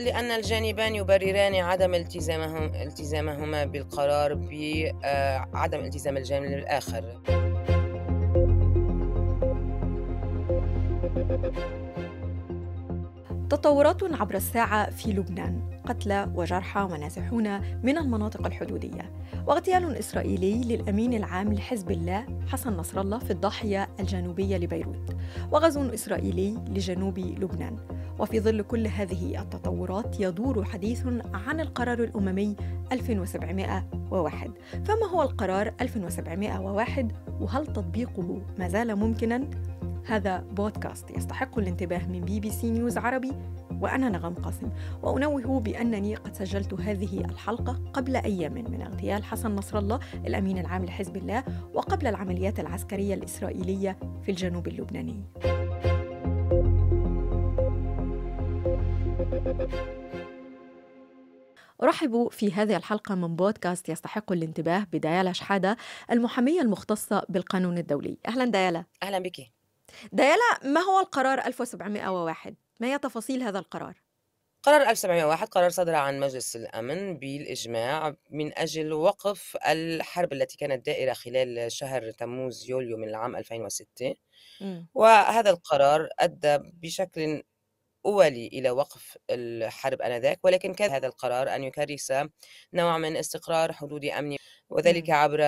لأن الجانبان يبرران عدم التزامهم التزامهما بالقرار بعدم آه، التزام الجانب الآخر. تطورات عبر الساعة في لبنان قتلى وجرحى ونازحون من المناطق الحدودية واغتيال إسرائيلي للأمين العام لحزب الله حسن نصر الله في الضاحية الجنوبية لبيروت وغزو إسرائيلي لجنوب لبنان وفي ظل كل هذه التطورات يدور حديث عن القرار الأممي 1701 فما هو القرار 1701 وهل تطبيقه ما زال ممكنا؟ هذا بودكاست يستحق الانتباه من بي بي سي نيوز عربي وأنا نغم قاسم وأنوه بأنني قد سجلت هذه الحلقة قبل أيام من اغتيال حسن نصر الله الأمين العام لحزب الله وقبل العمليات العسكرية الإسرائيلية في الجنوب اللبناني أرحب في هذه الحلقة من بودكاست يستحق الانتباه بديالا شحادة المحامية المختصة بالقانون الدولي أهلا ديالا أهلا بك ديالا ما هو القرار 1701 ما هي تفاصيل هذا القرار قرار 1701 قرار صدر عن مجلس الأمن بالإجماع من أجل وقف الحرب التي كانت دائرة خلال شهر تموز يوليو من العام 2006 م. وهذا القرار أدى بشكل أولي إلى وقف الحرب آنذاك ولكن كان هذا القرار أن يكرس نوع من استقرار حدود أمني إمم. وذلك عبر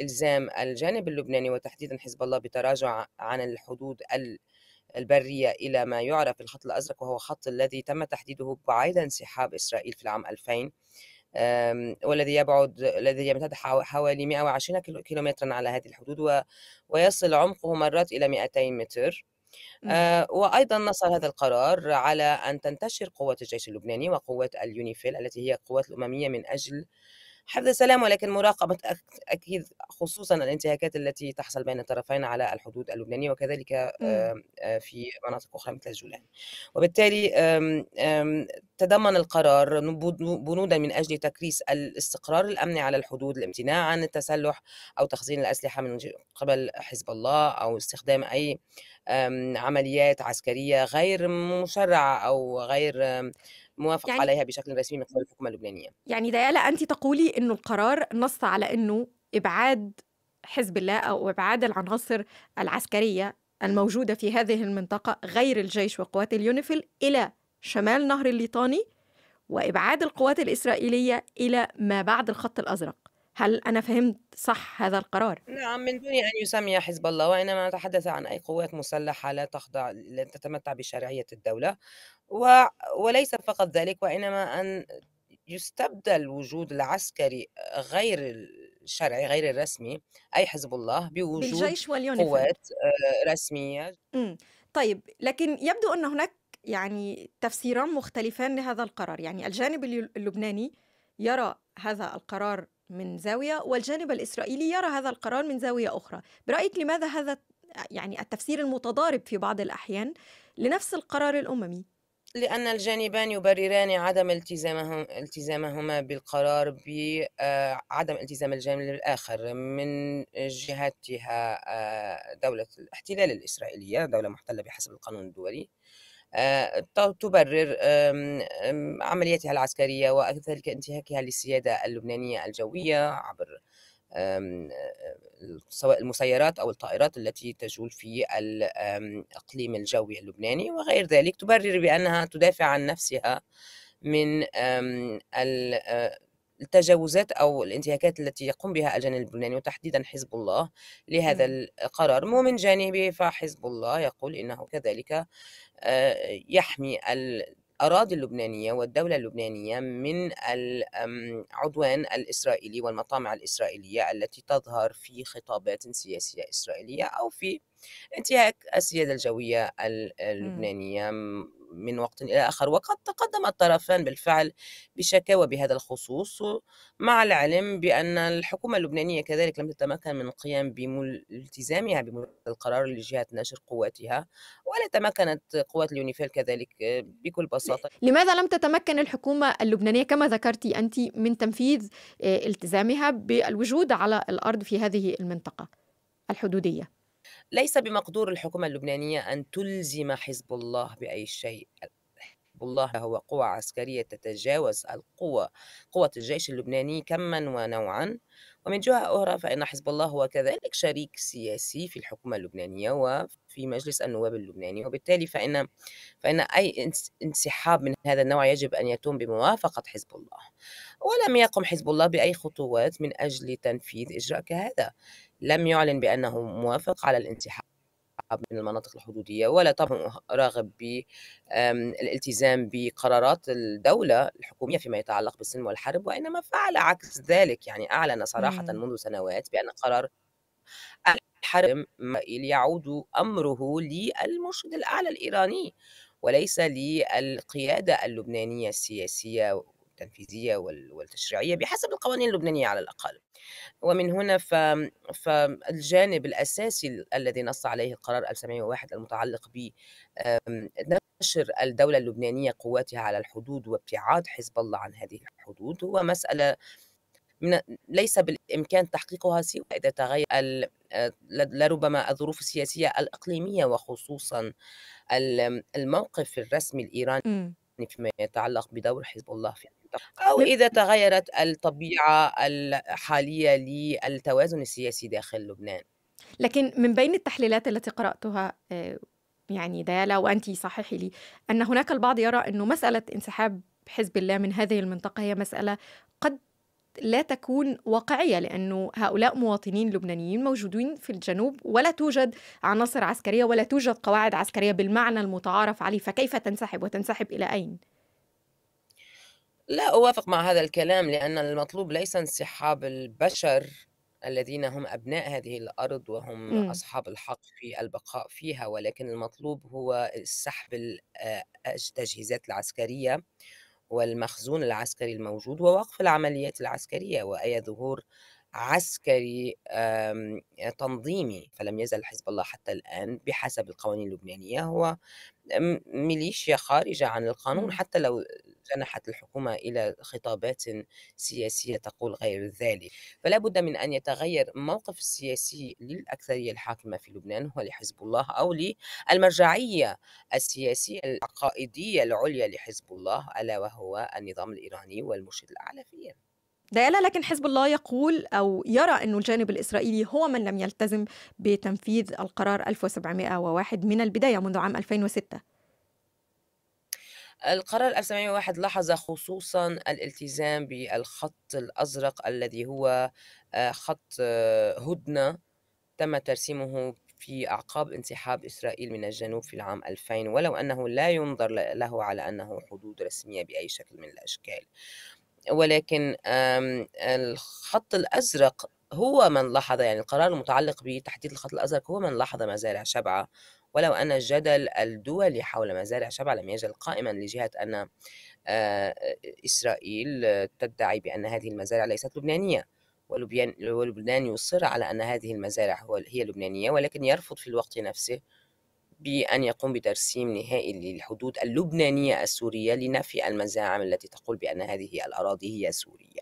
إلزام الجانب اللبناني وتحديدا حزب الله بتراجع عن الحدود البرية إلى ما يعرف الخط الأزرق وهو خط الذي تم تحديده بعد انسحاب إسرائيل في العام 2000 آمم، والذي يبعد الذي يمتد حوالي 120 كيلومترا على هذه الحدود ويصل عمقه مرات إلى 200 متر إمم. وأيضا نص هذا القرار على أن تنتشر قوات الجيش اللبناني وقوات اليونيفيل التي هي القوات الأممية من أجل حفظ السلام ولكن مراقبة أكيد خصوصا الانتهاكات التي تحصل بين الطرفين على الحدود اللبنانية وكذلك إمم. آه، في مناطق أخرى مثل الجولان وبالتالي تضمن القرار بنودا من أجل تكريس الاستقرار الأمني على الحدود الامتناع عن التسلح أو تخزين الأسلحة من قبل حزب الله أو استخدام أي عمليات عسكرية غير مشرعة أو غير موافق يعني عليها بشكل رسمي من قبل الحكومه اللبنانيه يعني ديالا انت تقولي انه القرار نص على انه ابعاد حزب الله او ابعاد العناصر العسكريه الموجوده في هذه المنطقه غير الجيش وقوات اليونيفيل الى شمال نهر الليطاني وابعاد القوات الاسرائيليه الى ما بعد الخط الازرق هل أنا فهمت صح هذا القرار؟ نعم من دون أن يسمي حزب الله وإنما نتحدث عن أي قوات مسلحة لا تخضع لا تتمتع بشرعية الدولة و... وليس فقط ذلك وإنما أن يستبدل وجود العسكري غير الشرعي غير الرسمي أي حزب الله بوجود قوات آه، رسمية مم. طيب لكن يبدو أن هناك يعني تفسيران مختلفان لهذا القرار يعني الجانب اللبناني يرى هذا القرار من زاوية والجانب الإسرائيلي يرى هذا القرار من زاوية أخرى برأيك لماذا هذا يعني التفسير المتضارب في بعض الأحيان لنفس القرار الأممي لأن الجانبان يبرران عدم التزامهم التزامهما بالقرار بعدم آه، التزام الجانب الآخر من جهتها آه، دولة الاحتلال الإسرائيلية دولة محتلة بحسب القانون الدولي آه، تبرر عملياتها العسكرية وكذلك انتهاكها للسيادة اللبنانية الجوية عبر سواء المسيرات أو الطائرات التي تجول في الإقليم الجوي اللبناني وغير ذلك تبرر بأنها تدافع عن نفسها من التجاوزات او الانتهاكات التي يقوم بها الجانب اللبناني وتحديدا حزب الله لهذا القرار ومن جانبه فحزب الله يقول انه كذلك آه، يحمي الأراضي اللبنانية والدولة اللبنانية من العدوان الإسرائيلي والمطامع الإسرائيلية التي تظهر في خطابات سياسية إسرائيلية أو في انتهاك السيادة الجوية إمم. اللبنانية من وقت إلى آخر وقد تقدم الطرفان بالفعل بشكاوى بهذا الخصوص مع العلم بأن الحكومة اللبنانية كذلك لم تتمكن من القيام بالتزامها بالقرار القرار لجهة نشر قواتها ولا تمكنت قوات اليونيفيل كذلك بكل بساطة لماذا لم تتمكن الحكومة اللبنانية كما ذكرتي أنت من تنفيذ آه، التزامها بالوجود على الأرض في هذه المنطقة الحدودية؟ ليس بمقدور الحكومة اللبنانية أن تلزم حزب الله بأي شيء حزب الله هو قوة عسكرية تتجاوز القوة قوة الجيش اللبناني كما ونوعا ومن جهة أخرى فإن حزب الله هو كذلك شريك سياسي في الحكومة اللبنانية وفي مجلس النواب اللبناني وبالتالي فإن فإن أي انسحاب من هذا النوع يجب أن يتم بموافقة حزب الله ولم يقم حزب الله بأي خطوات من أجل تنفيذ إجراء كهذا لم يعلن بأنه موافق على الانسحاب من المناطق الحدودية ولا طبعا راغب بالالتزام بقرارات الدولة الحكومية فيما يتعلق بالسلم والحرب وإنما فعل عكس ذلك يعني أعلن صراحة منذ سنوات بأن قرار الحرب يعود أمره للمرشد الأعلى الإيراني وليس للقيادة اللبنانية السياسية التنفيذيه والتشريعيه بحسب القوانين اللبنانيه على الاقل. ومن هنا فالجانب الاساسي الذي نص عليه القرار 1701 المتعلق ب نشر الدوله اللبنانيه قواتها على الحدود وابتعاد حزب الله عن هذه الحدود هو مساله من ليس بالامكان تحقيقها سوى اذا تغير آه، لربما الظروف السياسيه الاقليميه وخصوصا الموقف الرسمي الايراني فيما يتعلق بدور حزب الله في أو إذا تغيرت الطبيعة الحالية للتوازن السياسي داخل لبنان لكن من بين التحليلات التي قرأتها آه، يعني ديالا وأنت صححي لي أن هناك البعض يرى أنه مسألة انسحاب حزب الله من هذه المنطقة هي مسألة قد لا تكون واقعية لأنه هؤلاء مواطنين لبنانيين موجودين في الجنوب ولا توجد عناصر عسكرية ولا توجد قواعد عسكرية بالمعنى المتعارف عليه فكيف تنسحب وتنسحب إلى أين؟ لا أوافق مع هذا الكلام لأن المطلوب ليس انسحاب البشر الذين هم أبناء هذه الأرض وهم م. إمم. أصحاب الحق في البقاء فيها ولكن المطلوب هو سحب آه، التجهيزات العسكرية والمخزون العسكري الموجود ووقف العمليات العسكرية وأي ظهور عسكري تنظيمي فلم يزل حزب الله حتى الآن بحسب القوانين اللبنانية هو ميليشيا خارجة عن القانون إمم. حتى لو جنحت الحكومة إلى خطابات سياسية تقول غير ذلك فلا بد من أن يتغير الموقف السياسي للأكثرية الحاكمة في لبنان هو لحزب الله أو للمرجعية السياسية العقائدية العليا لحزب الله ألا وهو النظام الإيراني والمرشد الأعلى فيه ديالا لكن حزب الله يقول أو يرى أن الجانب الإسرائيلي هو من لم يلتزم بتنفيذ القرار 1701 من البداية منذ عام 2006 القرار 1701 لاحظ خصوصا الالتزام بالخط الأزرق الذي هو آه، خط آه، هدنة تم ترسيمه في أعقاب انسحاب إسرائيل من الجنوب في العام 2000 ولو أنه لا ينظر له على أنه حدود رسمية بأي شكل من الأشكال ولكن الخط الأزرق هو من لاحظ يعني القرار المتعلق بتحديد الخط الأزرق هو من لاحظ مزارع شبعة ولو أن الجدل الدولي حول مزارع شبعة لم يزل قائما لجهة أن إسرائيل تدعي بأن هذه المزارع ليست لبنانية ولبنان, ولبنان يصر على أن هذه المزارع هي لبنانية ولكن يرفض في الوقت نفسه بأن يقوم بترسيم نهائي للحدود اللبنانية السورية لنفي المزاعم التي تقول بأن هذه الأراضي هي سورية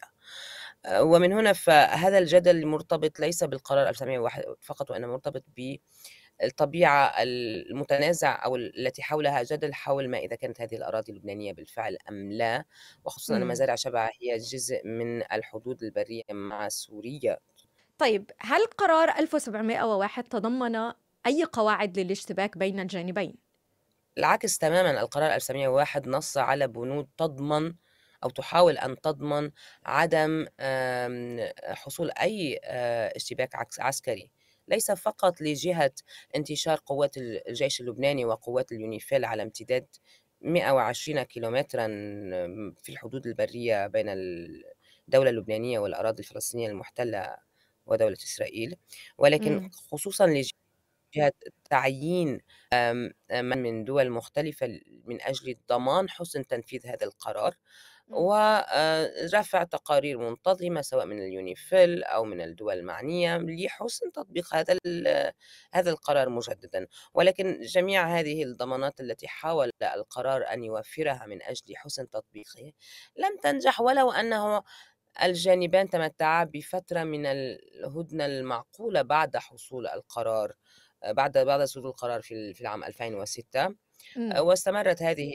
آه، ومن هنا فهذا الجدل مرتبط ليس بالقرار 1901 فقط وإنما مرتبط ب الطبيعة المتنازع أو التي حولها جدل حول ما إذا كانت هذه الأراضي اللبنانية بالفعل أم لا وخصوصا أن مزارع شبع هي جزء من الحدود البرية مع سوريا طيب هل قرار 1701 تضمن أي قواعد للاشتباك بين الجانبين؟ العكس تماما القرار 1701 نص على بنود تضمن أو تحاول أن تضمن عدم حصول أي آه، اشتباك عسكري ليس فقط لجهة انتشار قوات الجيش اللبناني وقوات اليونيفيل على امتداد 120 كيلومترا في الحدود البرية بين الدولة اللبنانية والأراضي الفلسطينية المحتلة ودولة إسرائيل ولكن خصوصا لجهة جهه تعيين آمم، آمم، من دول مختلفة من أجل ضمان حسن تنفيذ هذا القرار إمم. ورفع تقارير منتظمة سواء من اليونيفيل أو من الدول المعنية لحسن تطبيق هذا هذا القرار مجددا ولكن جميع هذه الضمانات التي حاول القرار أن يوفرها من أجل حسن تطبيقه لم تنجح ولو أنه الجانبان تمتعا بفترة من الهدنة المعقولة بعد حصول القرار بعد بعد صدور القرار في في العام 2006 إمم. واستمرت هذه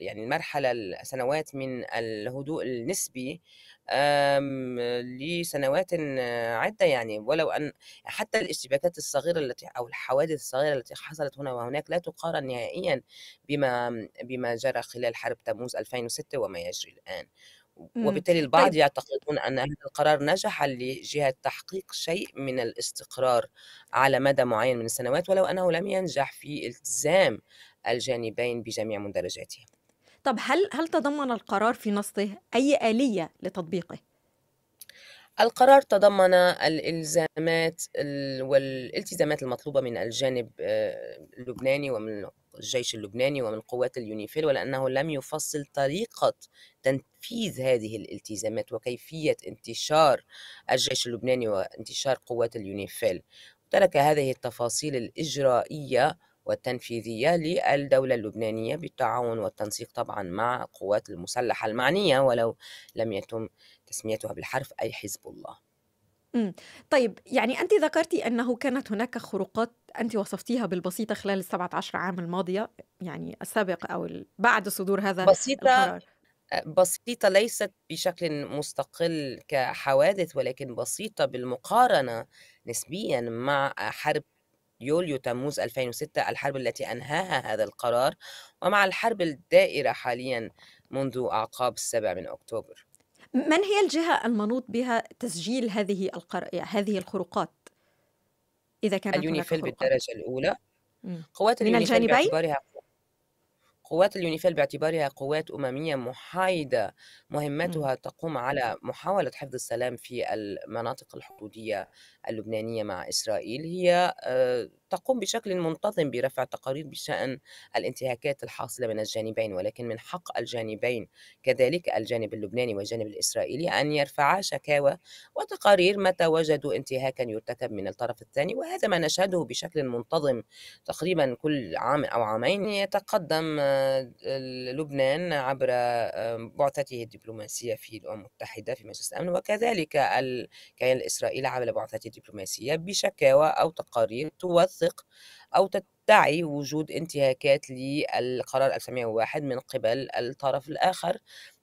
يعني المرحلة سنوات من الهدوء النسبي آمم، لسنوات عدة يعني ولو أن حتى الاشتباكات الصغيرة التي أو الحوادث الصغيرة التي حصلت هنا وهناك لا تقارن نهائيا بما بما جرى خلال حرب تموز 2006 وما يجري الآن امم. وبالتالي البعض طيب. يعتقدون أن هذا القرار نجح لجهة تحقيق شيء من الاستقرار على مدى معين من السنوات ولو أنه لم ينجح في التزام الجانبين بجميع مندرجاتهم طب هل هل تضمن القرار في نصه أي آلية لتطبيقه؟ القرار تضمن الالزامات والالتزامات المطلوبه من الجانب آه، اللبناني ومن الجيش اللبناني ومن قوات اليونيفيل ولأنه لم يفصل طريقة تنفيذ هذه الالتزامات وكيفية انتشار الجيش اللبناني وانتشار قوات اليونيفيل ترك هذه التفاصيل الإجرائية والتنفيذية للدولة اللبنانية بالتعاون والتنسيق طبعا مع القوات المسلحة المعنية ولو لم يتم تسميتها بالحرف أي حزب الله طيب يعني أنت ذكرتي أنه كانت هناك خروقات أنت وصفتيها بالبسيطة خلال السبعة عشر عام الماضية يعني السابق أو بعد صدور هذا بسيطة القرار. آه، بسيطة ليست بشكل مستقل كحوادث ولكن بسيطة بالمقارنة نسبيا مع حرب يوليو تموز 2006 الحرب التي أنهاها هذا القرار ومع الحرب الدائرة حاليا منذ أعقاب السابع من أكتوبر من هي الجهة المنوط بها تسجيل هذه القر... هذه الخروقات؟ إذا كانت اليونيفيل بالدرجة الأولى قوات من الجانبين باعتبارها قوات اليونيفيل باعتبارها قوات أممية محايدة مهمتها تقوم على محاولة حفظ السلام في المناطق الحدودية اللبنانية مع إسرائيل هي آه، تقوم بشكل منتظم برفع تقارير بشأن الانتهاكات الحاصلة من الجانبين ولكن من حق الجانبين كذلك الجانب اللبناني والجانب الإسرائيلي أن يرفعا شكاوى وتقارير متى وجدوا انتهاكا يرتكب من الطرف الثاني وهذا ما نشهده بشكل منتظم تقريبا كل عام أو عامين يتقدم آه، لبنان عبر آه، بعثته الدبلوماسية في الأمم المتحدة في مجلس الأمن وكذلك الكيان الإسرائيلي عبر بعثته الدبلوماسية بشكاوى أو تقارير توثق توثق أو تدعي وجود انتهاكات للقرار 1901 من قبل الطرف الآخر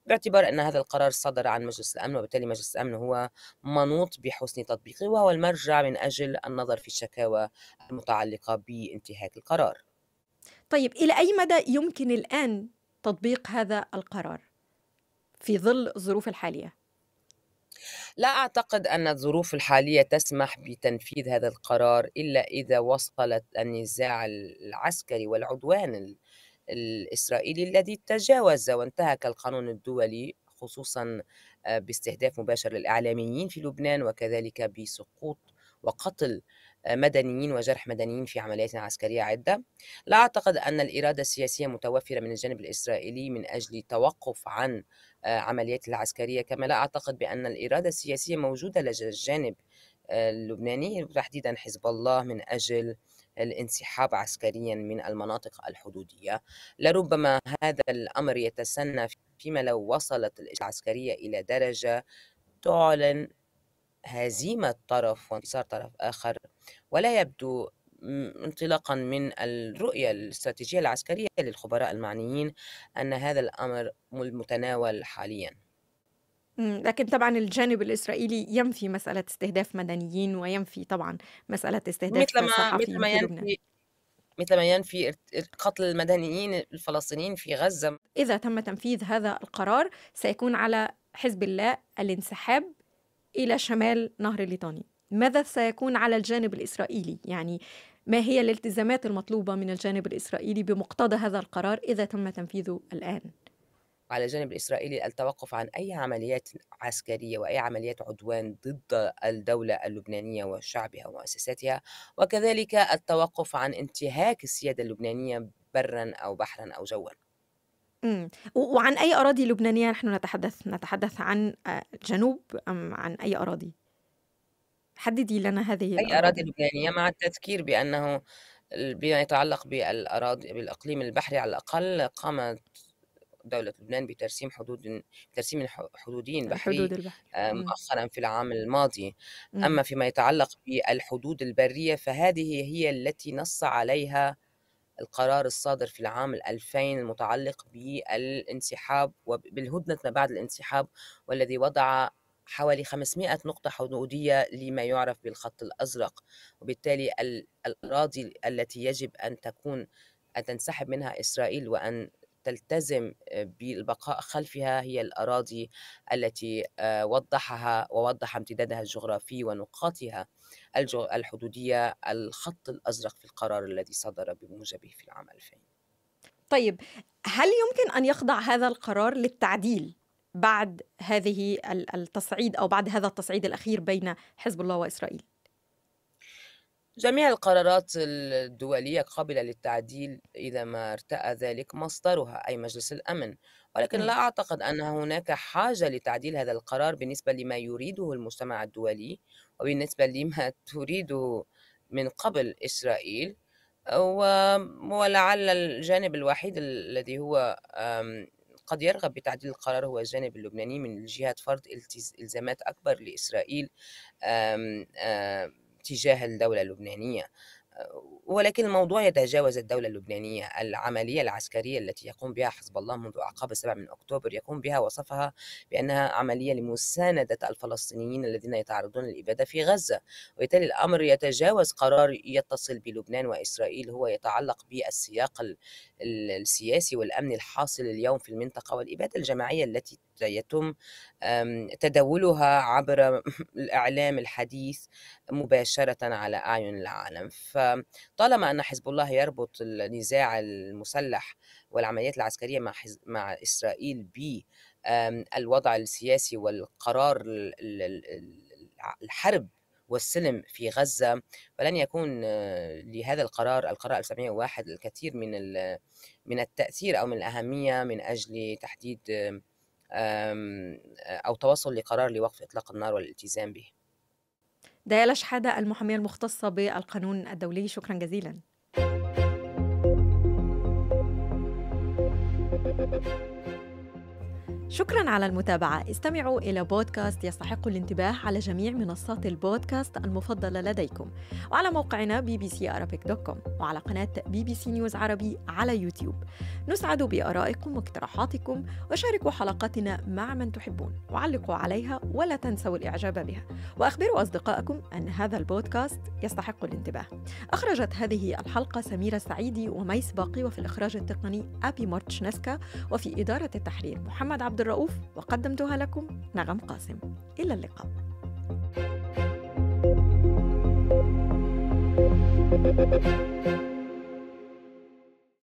باعتبار أن هذا القرار صدر عن مجلس الأمن وبالتالي مجلس الأمن هو منوط بحسن تطبيقه وهو المرجع من أجل النظر في الشكاوى المتعلقة بانتهاك القرار طيب إلى أي مدى يمكن الآن تطبيق هذا القرار في ظل الظروف الحالية؟ لا أعتقد أن الظروف الحالية تسمح بتنفيذ هذا القرار إلا إذا وصلت النزاع العسكري والعدوان الإسرائيلي الذي تجاوز وانتهك القانون الدولي خصوصا آه، باستهداف مباشر للإعلاميين في لبنان وكذلك بسقوط وقتل آه، مدنيين وجرح مدنيين في عمليات عسكرية عدة لا أعتقد أن الإرادة السياسية متوفرة من الجانب الإسرائيلي من أجل توقف عن آه، عمليات العسكرية كما لا أعتقد بأن الإرادة السياسية موجودة لدى الجانب آه، اللبناني تحديدا حزب الله من أجل الانسحاب عسكريا من المناطق الحدودية لربما هذا الأمر يتسنى فيما لو وصلت العسكرية إلى درجة تعلن هزيمة طرف وانتصار طرف آخر ولا يبدو انطلاقا من الرؤية الاستراتيجية العسكرية للخبراء المعنيين أن هذا الأمر المتناول حاليا لكن طبعا الجانب الإسرائيلي ينفي مسألة استهداف مدنيين وينفي طبعا مسألة استهداف مثل ما, مثل ما ينفي مثل ما ينفي قتل المدنيين الفلسطينيين في غزة إذا تم تنفيذ هذا القرار سيكون على حزب الله الانسحاب إلى شمال نهر الليطاني ماذا سيكون على الجانب الإسرائيلي يعني ما هي الالتزامات المطلوبة من الجانب الإسرائيلي بمقتضى هذا القرار إذا تم تنفيذه الآن؟ على الجانب الإسرائيلي التوقف عن أي عمليات عسكرية وأي عمليات عدوان ضد الدولة اللبنانية وشعبها ومؤسساتها وكذلك التوقف عن انتهاك السيادة اللبنانية برا أو بحرا أو جوا مم. وعن أي أراضي لبنانية نحن نتحدث نتحدث عن آه، جنوب أم عن أي أراضي؟ حددي لنا هذه أي الأراضي الأراضي اللبنانية مع التذكير بأنه بما يتعلق بالأراضي بالإقليم البحري على الأقل قامت دولة لبنان بترسيم حدود ترسيم حدودين بحري الحدود البحرية آه، مؤخرا في العام الماضي أما فيما يتعلق بالحدود البرية فهذه هي التي نص عليها القرار الصادر في العام 2000 المتعلق بالانسحاب وبالهدنة ما بعد الانسحاب والذي وضع حوالي 500 نقطة حدودية لما يعرف بالخط الأزرق وبالتالي الأراضي التي يجب أن تكون أن تنسحب منها إسرائيل وأن تلتزم آه، بالبقاء خلفها هي الأراضي التي آه، وضحها ووضح امتدادها الجغرافي ونقاطها الحدودية الخط الأزرق في القرار الذي صدر بموجبه في العام 2000 طيب هل يمكن أن يخضع هذا القرار للتعديل بعد هذه التصعيد او بعد هذا التصعيد الاخير بين حزب الله واسرائيل؟ جميع القرارات الدولية قابلة للتعديل إذا ما ارتأى ذلك مصدرها أي مجلس الأمن ولكن لا أعتقد أن هناك حاجة لتعديل هذا القرار بالنسبة لما يريده المجتمع الدولي وبالنسبة لما تريده من قبل إسرائيل ولعل الجانب الوحيد الذي هو قد يرغب بتعديل القرار هو الجانب اللبناني من جهة فرض الزامات أكبر لإسرائيل آمم، آمم، تجاه الدولة اللبنانية ولكن الموضوع يتجاوز الدولة اللبنانية العملية العسكرية التي يقوم بها حزب الله منذ أعقاب السبع من أكتوبر يقوم بها وصفها بأنها عملية لمساندة الفلسطينيين الذين يتعرضون للإبادة في غزة وبالتالي الأمر يتجاوز قرار يتصل بلبنان وإسرائيل هو يتعلق بالسياق السياسي والأمن الحاصل اليوم في المنطقة والإبادة الجماعية التي يتم آمم، تداولها عبر الإعلام الحديث مباشرة على أعين العالم فطالما أن حزب الله يربط النزاع المسلح والعمليات العسكرية مع, حز... مع إسرائيل بالوضع آمم، السياسي والقرار الحرب والسلم في غزة فلن يكون آه، لهذا القرار القرار 1701 الكثير من من التأثير أو من الأهمية من أجل تحديد آه، أو توصل لقرار لوقف إطلاق النار والالتزام به ديالا شحادة المحامية المختصة بالقانون الدولي شكرا جزيلا thank you شكرا على المتابعة استمعوا إلى بودكاست يستحق الانتباه على جميع منصات البودكاست المفضلة لديكم وعلى موقعنا bbcarabic.com وعلى قناة بي بي سي نيوز عربي على يوتيوب نسعد بآرائكم واقتراحاتكم وشاركوا حلقاتنا مع من تحبون وعلقوا عليها ولا تنسوا الإعجاب بها وأخبروا أصدقائكم أن هذا البودكاست يستحق الانتباه أخرجت هذه الحلقة سميرة السعيدي وميس باقي وفي الإخراج التقني أبي مارتشنسكا وفي إدارة التحرير محمد عبد الرؤوف وقدمتها لكم نغم قاسم إلى اللقاء thank you